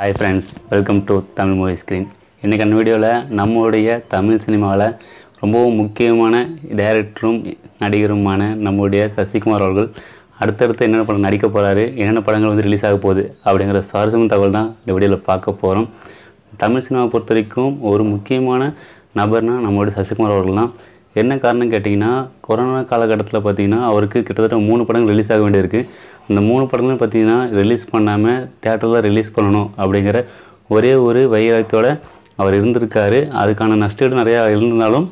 hi friends welcome to Tamil movie screen இன்றைக்கான வீடியோவில் நம்மளுடைய தமிழ் சினிமாவில் ரொம்பவும் முக்கியமான டைரக்டரும் நடிகருமான நம்முடைய சசிகுமார் அவர்கள் அடுத்தடுத்து என்னென்ன படம் நடிக்க போகிறாரு என்னென்ன படங்கள் வந்து ரிலீஸ் ஆக போகுது அப்படிங்கிற சுவாரஸ்யமும் தகவல் தான் இந்த வீடியோவில் பார்க்க போகிறோம் தமிழ் சினிமாவை பொறுத்த வரைக்கும் ஒரு முக்கியமான நபர்னால் நம்மளுடைய சசிகுமார் அவர்கள் தான் என்ன காரணம் கேட்டிங்கன்னா கொரோனா காலகட்டத்தில் பார்த்திங்கன்னா அவருக்கு கிட்டத்தட்ட மூணு படங்கள் ரிலீஸ் ஆக வேண்டியிருக்கு இந்த மூணு படங்களும் பார்த்திங்கன்னா ரிலீஸ் பண்ணாமல் தேட்டரில் ரிலீஸ் பண்ணணும் அப்படிங்கிற ஒரே ஒரு வைராக்கியத்தோடு அவர் இருந்திருக்காரு அதுக்கான நஷ்டீடு நிறையா இருந்தாலும்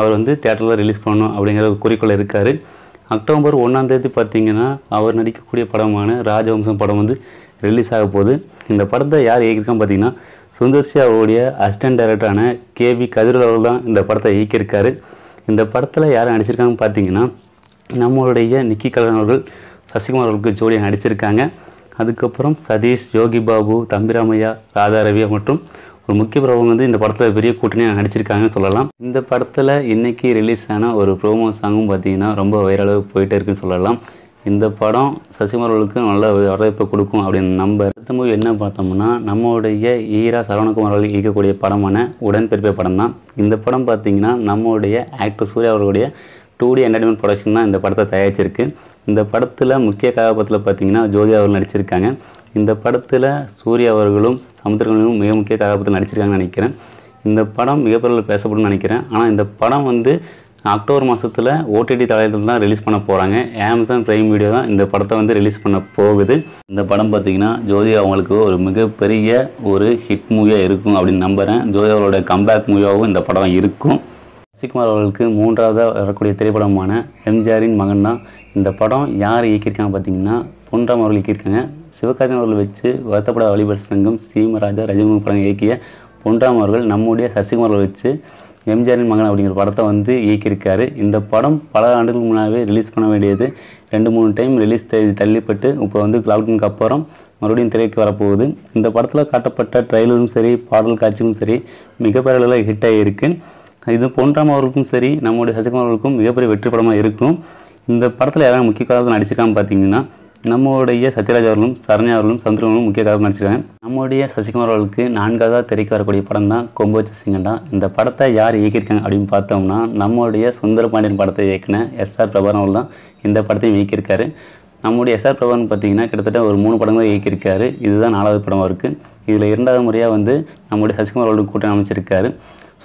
அவர் வந்து தேட்டரில் ரிலீஸ் பண்ணணும் அப்படிங்கிற குறிக்கோள் இருக்கார் அக்டோபர் ஒன்றாந்தேதி பார்த்திங்கன்னா அவர் நடிக்கக்கூடிய படமான ராஜவம்சம் படம் வந்து ரிலீஸ் ஆக போகுது இந்த படத்தை யார் இயக்கியிருக்கான்னு பார்த்தீங்கன்னா சுந்தர்சி அவருடைய அசிஸ்டன்ட் டைரக்டரான கே வி கதிரல் அவர்கள் தான் இந்த படத்தை இயக்கியிருக்காரு இந்த படத்தில் யார் நடிச்சிருக்காங்கன்னு பார்த்தீங்கன்னா நம்மளுடைய நிக்கி கல்யாண் அவர்கள் சசிகுமார் அவர்களுக்கு ஜோடியாக நடிச்சிருக்காங்க அதுக்கப்புறம் சதீஷ் யோகி பாபு தம்பிராமையா ராதாரவியா மற்றும் ஒரு முக்கிய பிரபு வந்து இந்த படத்தில் பெரிய கூட்டணியாக நடிச்சிருக்காங்கன்னு சொல்லலாம் இந்த படத்தில் இன்றைக்கி ரிலீஸ் ஆன ஒரு ப்ரோமோ சாங்கும் பார்த்தீங்கன்னா ரொம்ப வைரலாக போயிட்டே இருக்குன்னு சொல்லலாம் இந்த படம் சசிகுமார்களுக்கு நல்ல வரவேற்பு கொடுக்கும் அப்படின்னு நம்ப அடுத்த மூவி என்ன பார்த்தோம்னா நம்மளுடைய ஈரா சரவணகுமார் அவர்கள் இயக்கக்கூடிய படமான உடன்பிறப்பை படம் தான் இந்த படம் பார்த்திங்கன்னா நம்மளுடைய ஆக்டர் சூர்யா அவர்களுடைய டூ டி என்டர்டைன்மெண்ட் ப்ரொடக்ஷன் தான் இந்த படத்தை தயாரிச்சிருக்கு இந்த படத்தில் முக்கிய கதாபாத்திரத்தில் பார்த்தீங்கன்னா ஜோதி அவர்கள் நடிச்சிருக்காங்க இந்த படத்தில் சூர்யா அவர்களும் சமுத்திரங்களும் மிக முக்கிய கதாபாத்திரம் நடிச்சிருக்காங்கன்னு நினைக்கிறேன் இந்த படம் மிகப்பெரிய பேசப்படும்னு நினைக்கிறேன் ஆனால் இந்த படம் வந்து அக்டோபர் மாதத்தில் ஓடிடி தலையில் தான் ரிலீஸ் பண்ண போகிறாங்க அமேசான் ப்ரைம் வீடியோ தான் இந்த படத்தை வந்து ரிலீஸ் பண்ண போகுது இந்த படம் பார்த்திங்கன்னா ஜோதி அவங்களுக்கு ஒரு மிகப்பெரிய ஒரு ஹிட் மூவியாக இருக்கும் அப்படின்னு நம்புகிறேன் ஜோதி அவர்களோட கம்பேக் மூவியாகவும் இந்த படம் இருக்கும் சிக்குமார் அவர்களுக்கு மூன்றாவதாக வரக்கூடிய திரைப்படமான எம்ஜிஆரின் மகன் தான் இந்த படம் யார் இயக்கியிருக்காங்க பார்த்தீங்கன்னா பொன்ராம் அவர்கள் இயக்கியிருக்காங்க சிவகார்த்தியன் அவர்கள் வச்சு வருத்தப்பட வழிபர் சங்கம் சீமராஜா ரஜினி படம் இயக்கிய பொன்ராம் அவர்கள் நம்முடைய சசிகுமார் அவர்கள் வச்சு எம்ஜிஆரின் மகன் அப்படிங்கிற படத்தை வந்து இயக்கியிருக்காரு இந்த படம் பல ஆண்டுகளுக்கு முன்னாவே ரிலீஸ் பண்ண வேண்டியது ரெண்டு மூணு டைம் ரிலீஸ் தள்ளிப்பட்டு இப்போ வந்து லாக்டவுனுக்கு அப்புறம் மறுபடியும் திரைக்கு வரப்போகுது இந்த படத்தில் காட்டப்பட்ட ட்ரெய்லரும் சரி பாடல் காட்சியும் சரி மிகப்பெரிய அளவில் ஹிட் ஆகியிருக்கு இது போன்றாம் அவர்களுக்கும் சரி நம்முடைய சசிகுமார் அவர்களுக்கும் மிகப்பெரிய வெற்றி படமாக இருக்கும் இந்த படத்தில் யாராவது முக்கிய காலத்தில் நடிச்சிருக்காங்க பார்த்தீங்கன்னா நம்மளுடைய சத்யராஜ் அவர்களும் சரண்யா அவர்களும் சந்திரனும் முக்கிய கதாபாத்திரம் நடிச்சிருக்காங்க நம்முடைய சசிகுமார் அவர்களுக்கு நான்காவதாக திரைக்கு வரக்கூடிய படம் தான் கொம்போச்ச சிங்கண்டா இந்த படத்தை யார் இயக்கியிருக்காங்க அப்படின்னு பார்த்தோம்னா நம்மளுடைய சுந்தர பாண்டியன் படத்தை இயக்கின எஸ்ஆர் பிரபாரன் அவர்கள் தான் இந்த படத்தையும் இயக்கியிருக்காரு நம்முடைய எஸ்ஆர் பிரபான் பார்த்தீங்கன்னா கிட்டத்தட்ட ஒரு மூணு படங்கள் இயக்கியிருக்காரு இதுதான் நாலாவது படமாக இருக்குது இதில் இரண்டாவது முறையாக வந்து நம்முடைய சசிகுமார் அவர்களுக்கு கூட்டம் அமைச்சிருக்காரு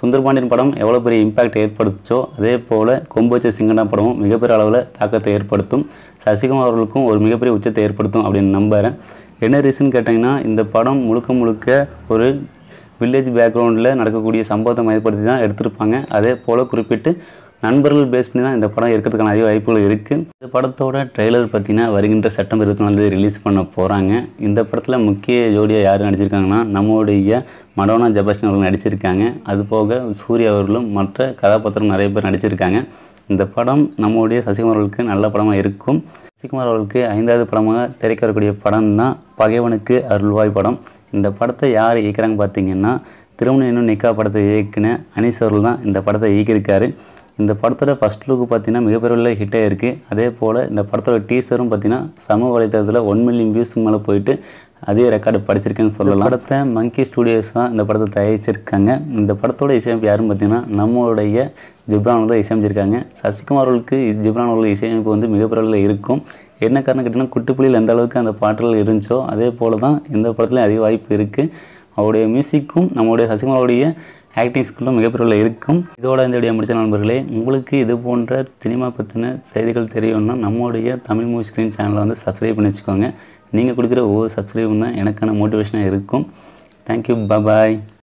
சுந்தர்பாண்டியன் படம் எவ்வளோ பெரிய இம்பேக்ட் ஏற்படுத்துச்சோ அதே போல் கொம்புவச்ச சிங்கனா படமும் மிகப்பெரிய அளவில் தாக்கத்தை ஏற்படுத்தும் சசிகுமார் அவர்களுக்கும் ஒரு மிகப்பெரிய உச்சத்தை ஏற்படுத்தும் அப்படின்னு நம்புகிறேன் என்ன ரீசன் கேட்டிங்கன்னா இந்த படம் முழுக்க முழுக்க ஒரு வில்லேஜ் பேக்ரவுண்டில் நடக்கக்கூடிய சம்பவத்தை மையப்படுத்தி தான் எடுத்திருப்பாங்க அதே போல் குறிப்பிட்டு நண்பர்கள் பேஸ் பண்ணி தான் இந்த படம் இருக்கிறதுக்கான நிறைய வாய்ப்புகள் இருக்குது இந்த படத்தோட ட்ரெய்லர் பார்த்திங்கன்னா வருகின்ற செப்டம்பர் இருபத்தி நாலு ரிலீஸ் பண்ண போகிறாங்க இந்த படத்தில் முக்கிய ஜோடியாக யார் நடிச்சிருக்காங்கன்னா நம்மளுடைய மடோனா ஜபஸ்டன் அவர்கள் நடிச்சிருக்காங்க அதுபோக சூர்யா அவர்களும் மற்ற கதாபாத்திரம் நிறைய பேர் நடிச்சிருக்காங்க இந்த படம் நம்முடைய சசிகுமார்களுக்கு நல்ல படமாக இருக்கும் சசிகுமார் அவர்களுக்கு ஐந்தாவது படமாக திரைக்க வரக்கூடிய படம் தான் பகைவனுக்கு அருள்வாய் படம் இந்த படத்தை யார் இயக்கிறாங்க பார்த்தீங்கன்னா திருமணம் இன்னும் நிக்கா படத்தை இயக்குன அனீஸ் அவர்கள் தான் இந்த படத்தை இயக்கியிருக்காரு இந்த படத்தோட ஃபஸ்ட் லுக் பார்த்தீங்கன்னா மிகப்பெரிய ஹிட்டாக இருக்குது அதே போல் இந்த படத்தோட டீசரும் பார்த்தீங்கன்னா சமூக வலைத்தளத்தில் ஒன் மில்லியன் வியூஸ்க்கு மேலே போயிட்டு அதே ரெக்கார்டு படிச்சிருக்கேன்னு சொல்லலாம் படத்தை மங்கி ஸ்டூடியோஸ் தான் இந்த படத்தை தயாரிச்சிருக்காங்க இந்த படத்தோட இசையமைப்பு யாருன்னு பார்த்தீங்கன்னா நம்மளுடைய ஜிப்ரான் இசையமைச்சிருக்காங்க சசிகுமார் அவர்களுக்கு ஜிப்ரான் அவர்கள் இசையமைப்பு வந்து மிகப்பெரிய இருக்கும் என்ன காரணம் கேட்டிங்கன்னா குட்டுப்புலியில் எந்த அளவுக்கு அந்த பாட்டுகள் இருந்துச்சோ அதே போல் தான் இந்த படத்துலையும் அதிக வாய்ப்பு இருக்குது அவருடைய மியூசிக்கும் நம்மளுடைய சசிகுமாரோடைய ஆக்டிங் ஸ்கில்லும் மிகப்பெரிய இருக்கும் இதோட இந்த வீடியோ முடிச்ச நண்பர்களே உங்களுக்கு இது போன்ற சினிமா பற்றின செய்திகள் தெரியணும்னா நம்மளுடைய தமிழ் மூவி ஸ்க்ரீன் சேனலை வந்து சப்ஸ்கிரைப் பண்ணி வச்சுக்கோங்க நீங்கள் கொடுக்குற ஒவ்வொரு சப்ஸ்கிரைபும் தான் எனக்கான மோட்டிவேஷனாக இருக்கும் தேங்க்யூ பபாய்